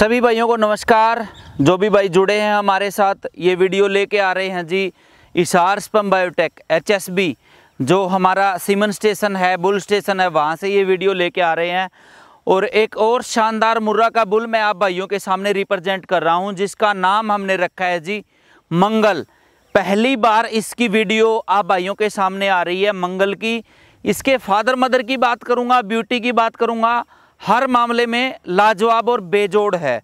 सभी भाइयों को नमस्कार जो भी भाई जुड़े हैं हमारे साथ ये वीडियो लेके आ रहे हैं जी इशार स्पम बायोटेक एच जो हमारा सीमन स्टेशन है बुल स्टेशन है वहाँ से ये वीडियो लेके आ रहे हैं और एक और शानदार मुर्रा का बुल मैं आप भाइयों के सामने रिप्रेजेंट कर रहा हूँ जिसका नाम हमने रखा है जी मंगल पहली बार इसकी वीडियो आप भाइयों के सामने आ रही है मंगल की इसके फादर मदर की बात करूँगा ब्यूटी की बात करूँगा हर मामले में लाजवाब और बेजोड़ है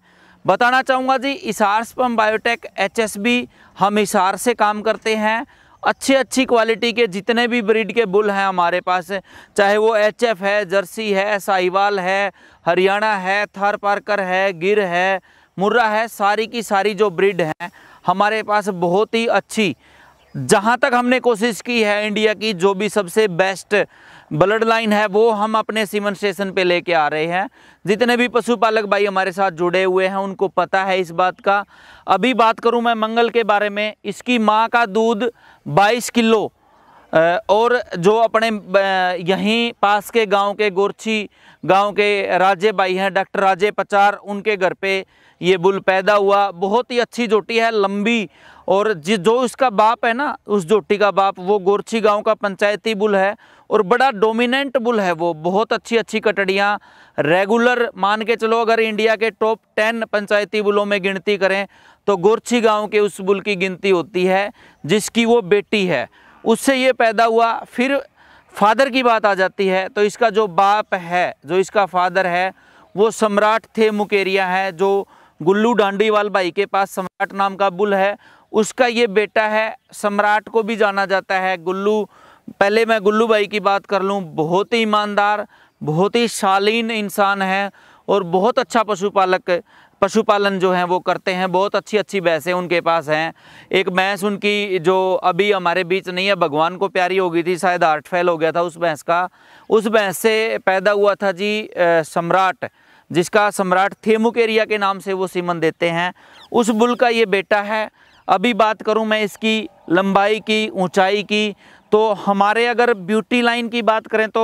बताना चाहूँगा जी इसारस पम बायोटेक एचएसबी हम इसार से काम करते हैं अच्छी अच्छी क्वालिटी के जितने भी ब्रीड के बुल हैं हमारे पास चाहे वो एफ है जर्सी है साहिवाल है हरियाणा है थर पार्कर है गिर है मुर्रा है सारी की सारी जो ब्रीड हैं हमारे पास बहुत ही अच्छी जहाँ तक हमने कोशिश की है इंडिया की जो भी सबसे बेस्ट ब्लड लाइन है वो हम अपने सीमन स्टेशन पे लेके आ रहे हैं जितने भी पशुपालक भाई हमारे साथ जुड़े हुए हैं उनको पता है इस बात का अभी बात करूं मैं मंगल के बारे में इसकी माँ का दूध 22 किलो और जो अपने यहीं पास के गांव के गोरछी गांव के राजे भाई हैं डॉक्टर राजे पचार उनके घर पे ये बुल पैदा हुआ बहुत ही अच्छी जोटी है लंबी और जिस जो इसका बाप है ना उस जोटी का बाप वो गोरछी गांव का पंचायती बुल है और बड़ा डोमिनेंट बुल है वो बहुत अच्छी अच्छी कटड़ियाँ रेगुलर मान के चलो अगर इंडिया के टॉप टेन पंचायती बुलों में गिनती करें तो गोरछी गांव के उस बुल की गिनती होती है जिसकी वो बेटी है उससे ये पैदा हुआ फिर फादर की बात आ जाती है तो इसका जो बाप है जो इसका फादर है वो सम्राट थे मुकेरिया है जो गुल्लू डांडीवाल भाई के पास सम्राट नाम का बुल है उसका ये बेटा है सम्राट को भी जाना जाता है गुल्लू पहले मैं गुल्लू भाई की बात कर लूँ बहुत ही ईमानदार बहुत ही शालीन इंसान है और बहुत अच्छा पशुपालक पशुपालन जो है वो करते हैं बहुत अच्छी अच्छी भैंसें उनके पास हैं एक भैंस उनकी जो अभी हमारे बीच नहीं है भगवान को प्यारी हो गई थी शायद आर्ट फेल हो गया था उस भैंस का उस भैंस से पैदा हुआ था जी सम्राट जिसका सम्राट थेमुक एरिया के नाम से वो सीमन देते हैं उस बुल का ये बेटा है अभी बात करूँ मैं इसकी लंबाई की ऊंचाई की तो हमारे अगर ब्यूटी लाइन की बात करें तो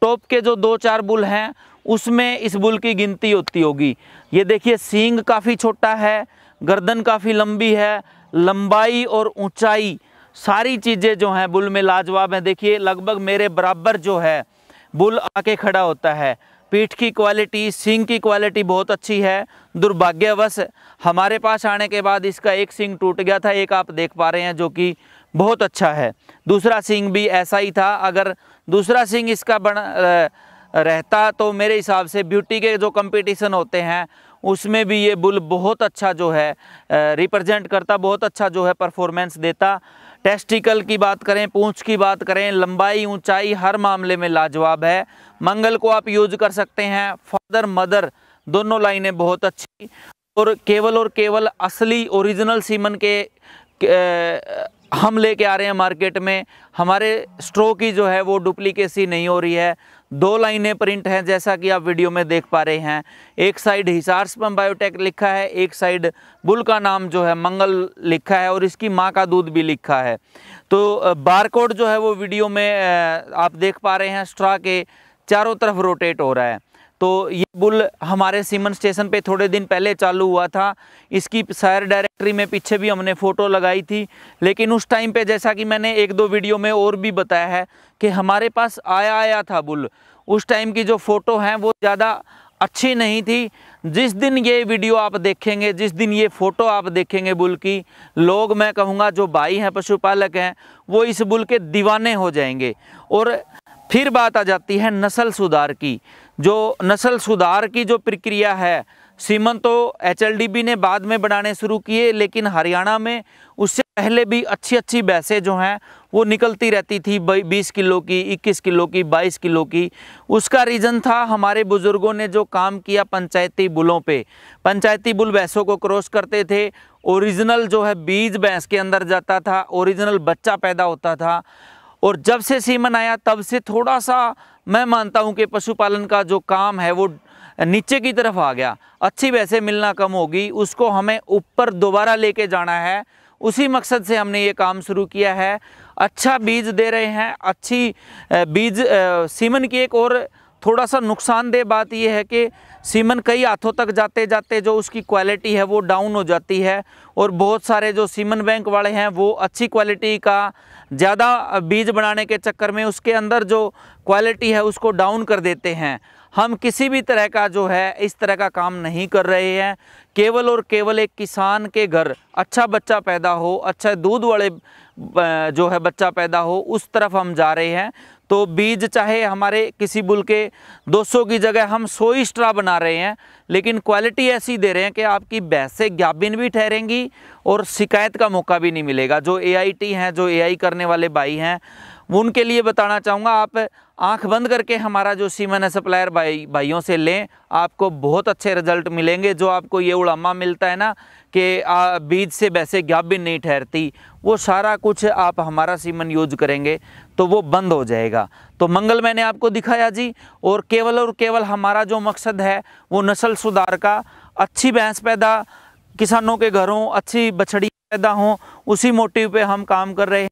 टॉप के जो दो चार बुल हैं उसमें इस बुल की गिनती होती होगी ये देखिए सींग काफ़ी छोटा है गर्दन काफ़ी लंबी है लंबाई और ऊंचाई सारी चीज़ें जो हैं बुल में लाजवाब हैं देखिए लगभग मेरे बराबर जो है बुल आके खड़ा होता है पीठ की क्वालिटी सिंग की क्वालिटी बहुत अच्छी है दुर्भाग्यवश हमारे पास आने के बाद इसका एक सिंग टूट गया था एक आप देख पा रहे हैं जो कि बहुत अच्छा है दूसरा सिंग भी ऐसा ही था अगर दूसरा सिंग इसका बन रहता तो मेरे हिसाब से ब्यूटी के जो कंपटीशन होते हैं उसमें भी ये बुल बहुत अच्छा जो है रिप्रजेंट करता बहुत अच्छा जो है परफॉर्मेंस देता टेस्टिकल की बात करें पूंछ की बात करें लंबाई ऊंचाई हर मामले में लाजवाब है मंगल को आप यूज कर सकते हैं फादर मदर दोनों लाइनें बहुत अच्छी और केवल और केवल असली ओरिजिनल सीमन के, के हम लेके आ रहे हैं मार्केट में हमारे स्ट्रो की जो है वो डुप्लीकेसी नहीं हो रही है दो लाइनें प्रिंट हैं जैसा कि आप वीडियो में देख पा रहे हैं एक साइड हिसारसपम बायोटेक लिखा है एक साइड बुल का नाम जो है मंगल लिखा है और इसकी माँ का दूध भी लिखा है तो बारकोड जो है वो वीडियो में आप देख पा रहे हैं स्ट्रा के चारों तरफ रोटेट हो रहा है तो ये बुल हमारे सीमन स्टेशन पे थोड़े दिन पहले चालू हुआ था इसकी सैर डायरेक्टरी में पीछे भी हमने फ़ोटो लगाई थी लेकिन उस टाइम पे जैसा कि मैंने एक दो वीडियो में और भी बताया है कि हमारे पास आया आया था बुल उस टाइम की जो फ़ोटो हैं वो ज़्यादा अच्छी नहीं थी जिस दिन ये वीडियो आप देखेंगे जिस दिन ये फ़ोटो आप देखेंगे बुल की लोग मैं कहूँगा जो भाई हैं पशुपालक हैं वो इस बुल के दीवाने हो जाएंगे और फिर बात आ जाती है नस्ल सुधार की जो नस्ल सुधार की जो प्रक्रिया है सीमन तो एच ने बाद में बनाने शुरू किए लेकिन हरियाणा में उससे पहले भी अच्छी अच्छी भैंसें जो हैं वो निकलती रहती थी बीस किलो की इक्कीस किलो की बाईस किलो की उसका रीज़न था हमारे बुज़ुर्गों ने जो काम किया पंचायती बुलों पे पंचायती बुल भैंसों को क्रॉस करते थे ओरिजिनल जो है बीज भैंस के अंदर जाता था ओरिजिनल बच्चा पैदा होता था और जब से सीमन आया तब से थोड़ा सा मैं मानता हूँ कि पशुपालन का जो काम है वो नीचे की तरफ आ गया अच्छी वैसे मिलना कम होगी उसको हमें ऊपर दोबारा लेके जाना है उसी मकसद से हमने ये काम शुरू किया है अच्छा बीज दे रहे हैं अच्छी बीज सीमन की एक और थोड़ा सा नुकसानदेह बात यह है कि सीमन कई हाथों तक जाते जाते जो उसकी क्वालिटी है वो डाउन हो जाती है और बहुत सारे जो सीमन बैंक वाले हैं वो अच्छी क्वालिटी का ज़्यादा बीज बनाने के चक्कर में उसके अंदर जो क्वालिटी है उसको डाउन कर देते हैं हम किसी भी तरह का जो है इस तरह का काम नहीं कर रहे हैं केवल और केवल एक किसान के घर अच्छा बच्चा पैदा हो अच्छा दूध वाले जो है बच्चा पैदा हो उस तरफ हम जा रहे हैं तो बीज चाहे हमारे किसी बुल के 200 की जगह हम 100 एक्स्ट्रा बना रहे हैं लेकिन क्वालिटी ऐसी दे रहे हैं कि आपकी भैंसे ज्ञाबिन भी ठहरेंगी और शिकायत का मौका भी नहीं मिलेगा जो ए हैं जो ए करने वाले भाई हैं वो उनके लिए बताना चाहूँगा आप आंख बंद करके हमारा जो सीमन है सप्लायर भाई भाइयों से लें आपको बहुत अच्छे रिजल्ट मिलेंगे जो आपको ये उड़ामा मिलता है ना कि बीज से वैसे गैप भी नहीं ठहरती वो सारा कुछ आप हमारा सीमन यूज करेंगे तो वो बंद हो जाएगा तो मंगल मैंने आपको दिखाया जी और केवल और केवल हमारा जो मकसद है वो नस्ल सुधार का अच्छी भैंस पैदा किसानों के घरों अच्छी बछड़ी पैदा हों उसी मोटिव पे हम काम कर रहे हैं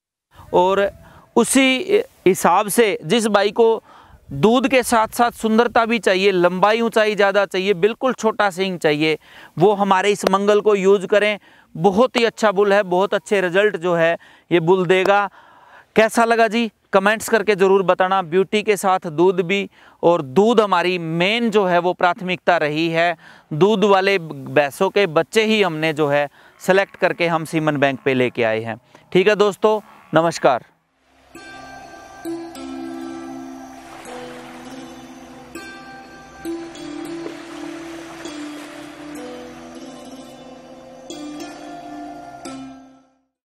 और उसी हिसाब से जिस बाई को दूध के साथ साथ सुंदरता भी चाहिए लंबाई ऊंचाई ज़्यादा चाहिए बिल्कुल छोटा सिंग चाहिए वो हमारे इस मंगल को यूज करें बहुत ही अच्छा बुल है बहुत अच्छे रिजल्ट जो है ये बुल देगा कैसा लगा जी कमेंट्स करके ज़रूर बताना ब्यूटी के साथ दूध भी और दूध हमारी मेन जो है वो प्राथमिकता रही है दूध वाले भैंसों के बच्चे ही हमने जो है सेलेक्ट करके हम सीमन बैंक पे लेके आए हैं ठीक है दोस्तों नमस्कार